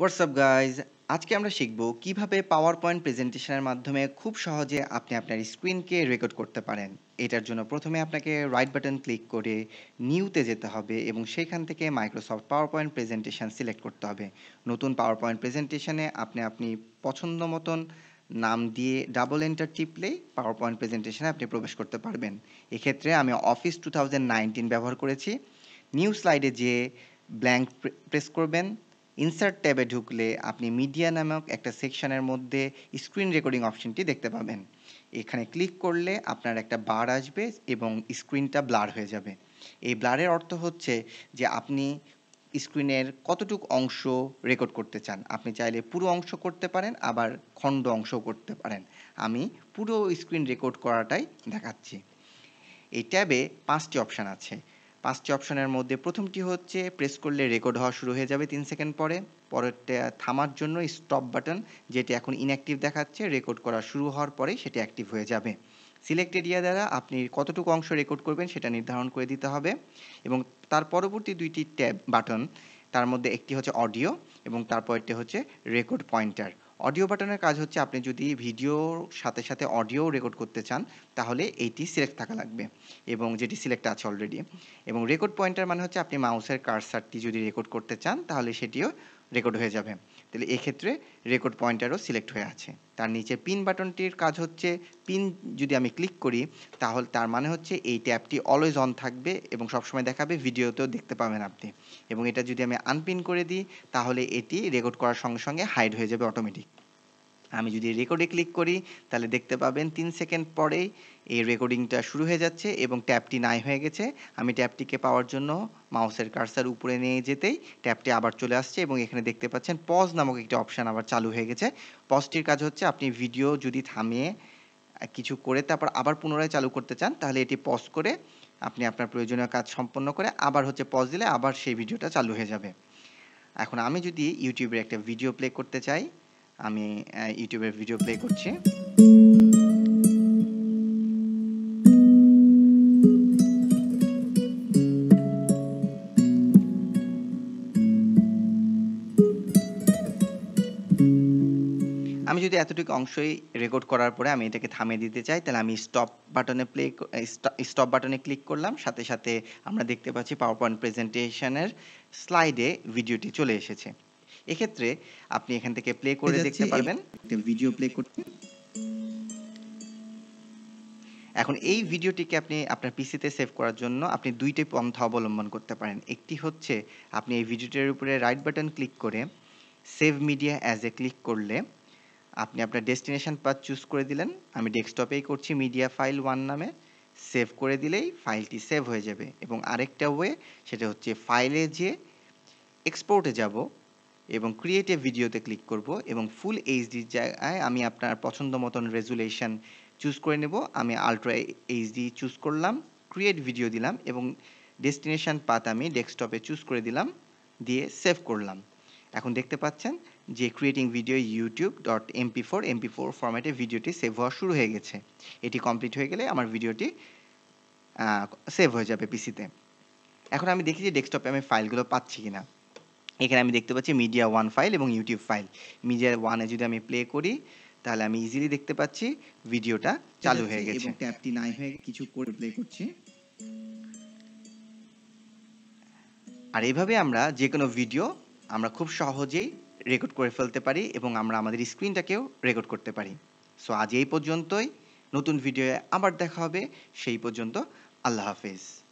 WhatsApp guys আজকে আমরা শিখব কীভাবে পাওয়ার পয়েন্ট প্রেজেন্টেশনের মাধ্যমে খুব সহজে আপনি আপনার স্ক্রিনকে রেকর্ড করতে পারেন এটার জন্য প্রথমে আপনাকে রাইট বাটন ক্লিক করে নিউতে যেতে হবে এবং সেখান থেকে Microsoft power point presentation select করতে হবে নতুন পাওয়ার পয়েন্ট প্রেজেন্টেশনে আপনি আপনি পছন্দ মতন নাম দিয়ে ডাবল এন্টার টিপলেই পাওয়ার পয়েন্ট প্রেজেন্টেশনে আপনি প্রবেশ করতে পারবেন এক্ষেত্রে আমি অফিস টু থাউজেন্ড নাইনটিন ব্যবহার করেছি নিউ স্লাইডে যেয়ে ব্ল্যাঙ্ক প্রেস করবেন ইনসার্ট ট্যাবে ঢুকলে আপনি মিডিয়া নামক একটা সেকশনের মধ্যে স্ক্রিন রেকর্ডিং অপশনটি দেখতে পাবেন এখানে ক্লিক করলে আপনার একটা বার আসবে এবং স্ক্রিনটা ব্লার হয়ে যাবে এই ব্লারের অর্থ হচ্ছে যে আপনি স্ক্রিনের কতটুক অংশ রেকর্ড করতে চান আপনি চাইলে পুরো অংশ করতে পারেন আবার খণ্ড অংশও করতে পারেন আমি পুরো স্ক্রিন রেকর্ড করাটাই দেখাচ্ছি এই ট্যাবে পাঁচটি অপশান আছে পাঁচটি অপশনের মধ্যে প্রথমটি হচ্ছে প্রেস করলে রেকর্ড হওয়া শুরু হয়ে যাবে তিন সেকেন্ড পরে পরেরটা থামার জন্য স্টপ বাটন যেটি এখন ইনঅ্যাক্টিভ দেখাচ্ছে রেকর্ড করা শুরু হওয়ার পরে সেটি অ্যাক্টিভ হয়ে যাবে সিলেক্ট এরিয়া দ্বারা আপনি কতটুকু অংশ রেকর্ড করবেন সেটা নির্ধারণ করে দিতে হবে এবং তার পরবর্তী দুইটি ট্যাব বাটন তার মধ্যে একটি হচ্ছে অডিও এবং তারপরটি হচ্ছে রেকর্ড পয়েন্টার অডিও বাটনের কাজ হচ্ছে আপনি যদি ভিডিওর সাথে সাথে অডিও রেকর্ড করতে চান তাহলে এইটি সিলেক্ট থাকা লাগবে এবং যেটি সিলেক্ট আছে অলরেডি এবং রেকর্ড পয়েন্টার মানে হচ্ছে আপনি মাউসের কারসারটি যদি রেকর্ড করতে চান তাহলে সেটিও রেকর্ড হয়ে যাবে তাহলে এক্ষেত্রে রেকর্ড পয়েন্টারও সিলেক্ট হয়ে আছে তার নিচে পিন বাটনটির কাজ হচ্ছে পিন যদি আমি ক্লিক করি তাহলে তার মানে হচ্ছে এই ট্যাবটি অলওয়েজ অন থাকবে এবং সবসময় দেখাবে ভিডিওতেও দেখতে পাবেন আপনি এবং এটা যদি আমি আনপিন করে দিই তাহলে এটি রেকর্ড করার সঙ্গে সঙ্গে হাইড হয়ে যাবে অটোমেটিক আমি যদি রেকর্ডে ক্লিক করি তাহলে দেখতে পাবেন তিন সেকেন্ড পরে এই রেকর্ডিংটা শুরু হয়ে যাচ্ছে এবং ট্যাপটি নাই হয়ে গেছে আমি ট্যাপটিকে পাওয়ার জন্য মাউসের কার্সার উপরে নিয়ে যেতেই ট্যাপটি আবার চলে আসছে এবং এখানে দেখতে পাচ্ছেন পজ নামক একটি অপশান আবার চালু হয়ে গেছে পজটির কাজ হচ্ছে আপনি ভিডিও যদি থামিয়ে কিছু করে তারপর আবার পুনরায় চালু করতে চান তাহলে এটি পজ করে আপনি আপনার প্রয়োজনীয় কাজ সম্পন্ন করে আবার হচ্ছে পজ দিলে আবার সেই ভিডিওটা চালু হয়ে যাবে এখন আমি যদি ইউটিউবের একটা ভিডিও প্লে করতে চাই আমি ইউটিউবের ভিডিও প্লে করছি আমি যদি এতটুকু অংশই রেকর্ড করার পরে আমি এটাকে থামিয়ে দিতে চাই তাহলে আমি স্টপ বাটনে প্লে স্টপ বাটনে ক্লিক করলাম সাথে সাথে আমরা দেখতে পাচ্ছি পাওয়ার পয়েন্ট প্রেজেন্টেশনের স্লাইডে ভিডিওটি চলে এসেছে এক্ষেত্রে আপনি এখান থেকে প্লে করে দেখতে পারবেন ভিডিও প্লে করতে এখন এই ভিডিওটিকে আপনি আপনার পিসিতে সেভ করার জন্য আপনি দুইটি পন্থা অবলম্বন করতে পারেন একটি হচ্ছে আপনি এই ভিডিওটির উপরে রাইট বাটন ক্লিক করে save media as a click করলে আপনি আপনার ডেস্টিনেশন পাথ চুজ করে দিলেন আমি ডেস্কটপেই করছি মিডিয়া ফাইল ওয়ান নামে সেভ করে দিলেই ফাইলটি সেভ হয়ে যাবে এবং আরেকটা ওয়ে সেটা হচ্ছে ফাইলে যে এক্সপোর্টে যাব এবং ক্রিয়েট এ ভিডিওতে ক্লিক করব এবং ফুল এইচডির জায়গায় আমি আপনার পছন্দ মতন রেজুলেশন চুজ করে নেব আমি আলট্রা এইচডি চুজ করলাম ক্রিয়েট ভিডিও দিলাম এবং ডেস্টিনেশান পাত আমি ডেস্কটপে চুজ করে দিলাম দিয়ে সেভ করলাম এখন দেখতে পাচ্ছেন যে creating video YouTube dot MP four MP four ফর্ম্যাটে ভিডিওটি সেভ হওয়া শুরু হয়ে গেছে এটি কমপ্লিট হয়ে গেলে আমার ভিডিওটি সেভ হয়ে যাবে পিসিতে এখন আমি দেখি যে ডেস্কটপে আমি ফাইলগুলো পাচ্ছি কিনা এখানে আমি দেখতে পাচ্ছি মিডিয়া ওয়ান ফাইল এবং ইউটিউব ফাইল মিডিয়া ওয়ানে যদি আমি প্লে করি তাহলে আমি ইজিলি দেখতে পাচ্ছি ভিডিওটা চালু হয়ে গেছে ট্যাবটি নাই হয়ে কিছু করে প্লে করছে আর এইভাবে আমরা যে কোনো ভিডিও আমরা খুব সহজেই রেকর্ড করে ফেলতে পারি এবং আমরা আমাদের স্ক্রিনটাকেও রেকর্ড করতে পারি সো আজ এই পর্যন্তই নতুন ভিডিও আবার দেখা হবে সেই পর্যন্ত আল্লাহ হাফেজ